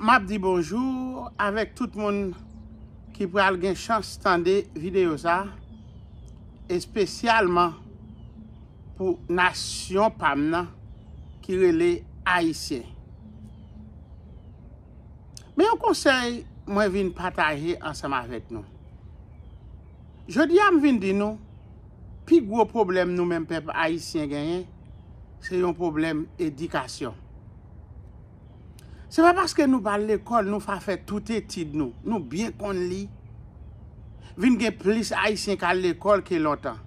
M ap di bonjou avèk tout moun ki prè al gen chans tande videyo sa, espèsyalman pou nasyon pam nan ki rele Aisyen. Mè yon konsey mwen vin pataje ansama avèk nou. Jodi am vin di nou, pi gwo problem nou men pep Aisyen genye, se yon problem edikasyon. Se pa paske nou ba l'ekol nou fa fe tout etid nou. Nou bien kon li. Vin gen plis aysen ka l'ekol ke lotan.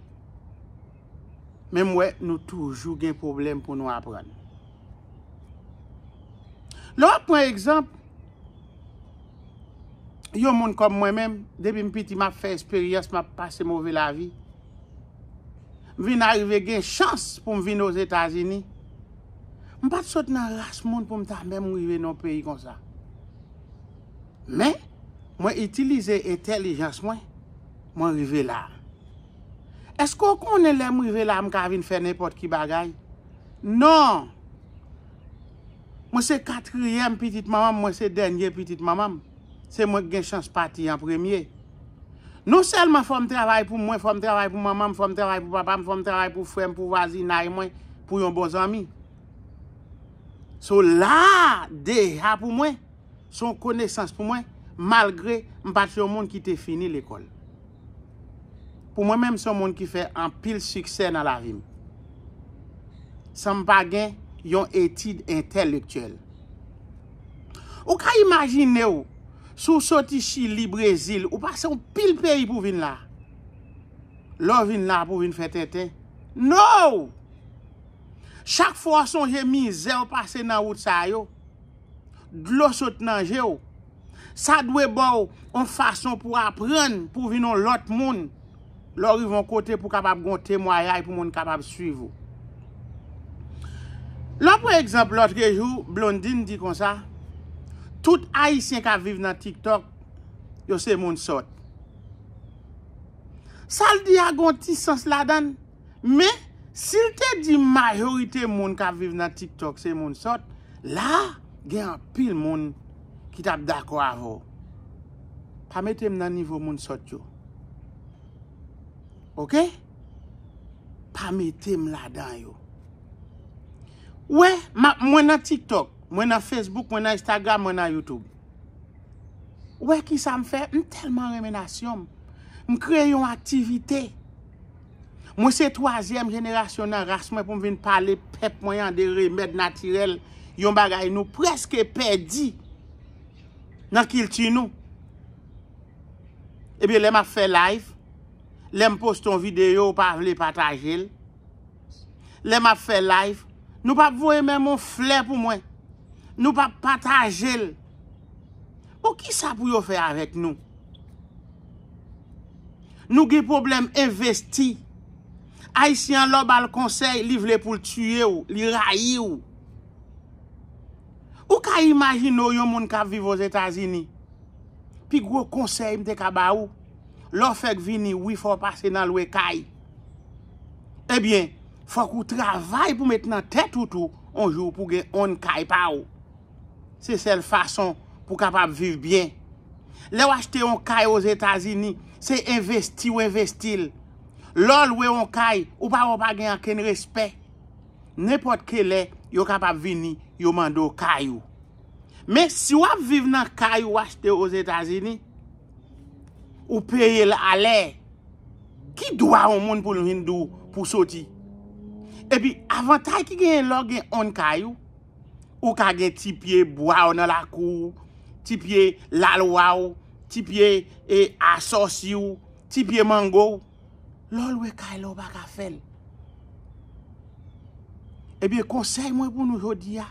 Men mwen nou toujou gen problem pou nou apren. Lò pou en ekzamp. Yon moun kom mwen men. Debi mpiti m ap fe esperyans m ap pase m ouve la vi. Vin arrive gen chans pou m vin nou etazini. M pa te sote nan rase moun pou m ta mè m wive nan peyi kon sa. Mè, mwen itilize etelijans mwen, mwen wive la. Esko konen lè m wive la m ka avin fè nepot ki bagay? Non! Mwen se katriyem pitit mamam, mwen se denye pitit mamam. Se mwen gen chans pati an premye. Non selman fòm travay pou mwen, fòm travay pou mamam, fòm travay pou papam, fòm travay pou fwèm, pou vazinay e mwen, pou yon bon zami. So la deha pou mwen, son konesans pou mwen, malgre m pati yon moun ki te fini l'ekol. Pou mwen menm son moun ki fe an pil suksen nan la vim. San m bagen yon etid entelektuel. Ou ka imagine ou, sou soti chi li Brezil, ou pa se yon pil peyi pou vin la. Lo vin la pou vin fetete, nou! Chak fwa son jè mi zè ou pase nan wout sa yo, glosot nan jè ou, sa dwe bò ou an fason pou apren pou vinon lot moun, lò rivon kote pou kapab gont temwayay pou moun kapab suivou. Lò pou ekzamp lòt gejou, blondin di kon sa, tout aisyen ka vive nan TikTok, yo se moun sot. Sal di a gonti sans ladan, men, Sil te di mayorite moun ka vive nan TikTok se moun sot, la gen apil moun ki tap dako avon. Pa metem nan nivou moun sot yo. Ok? Pa metem la dan yo. We, mwen nan TikTok, mwen nan Facebook, mwen nan Instagram, mwen nan YouTube. We ki sa m fe, mwen telman reme nan siyom. M kre yon aktivitey. Mwen se troasyem jenerasyon nan raks mwen pou mwen vin pale pep mwen an de remèd natirel yon bagay nou preske pedi nan kil ti nou. Ebi lèm ap fè live, lèm poston videyo ou pa vle patajel. Lèm ap fè live, nou pap vwe mè mwen flè pou mwen. Nou pap patajel. Ou ki sa pou yo fè avèk nou? Nou ki problem investi. A isi an lo bal konsey li vle pou l tuye ou, li rayi ou. Ou ka imajino yon moun ka vive ou zetazini? Pi gwo konsey m dekaba ou, lo fek vini wifo pase nan lwe kay. Ebyen, eh fwa kou travay pou met nan tetoutou onjou pou gen on kay pa ou. Se sel fason pou kapab vive bien. Le wache te yon kay ou zetazini, se investi ou investil. Lol we yon kay, ou pa ou pa gen yon ken respet. Nepot ke le, yon kapap vini, yon mandou kayou. Men, si wap viv nan kayou ashte ou zetazini, ou peye la ale, ki dwa ou moun pou loun hindou pou soti? Epi, avantay ki gen yon log gen yon kayou, ou ka gen tipye buwa ou nan lakou, tipye lalwa ou, tipye e asos you, tipye mango ou, lol we ka lo bak a fel. Ebi konsey mwen pou nou jodi ya,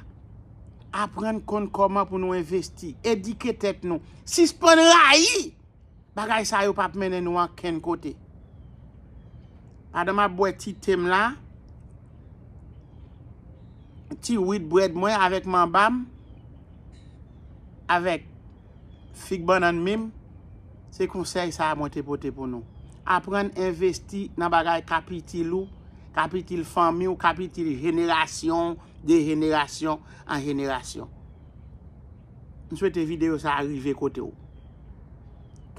apren kon koman pou nou investi, edike tek nou, sispo nou a yi, bagay sa yo pap menen nou an ken kote. Adan ma bwe ti tem la, ti wite bwe mwen avèk man bam, avèk fig banan mim, se konsey sa yo mwen te pote pou nou. apren investi nan bagay kapitil ou, kapitil fami ou, kapitil jenerasyon, de jenerasyon, an jenerasyon. M souwete videyo sa arrive kote ou.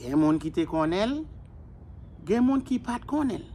Gen moun ki te konel, gen moun ki pat konel.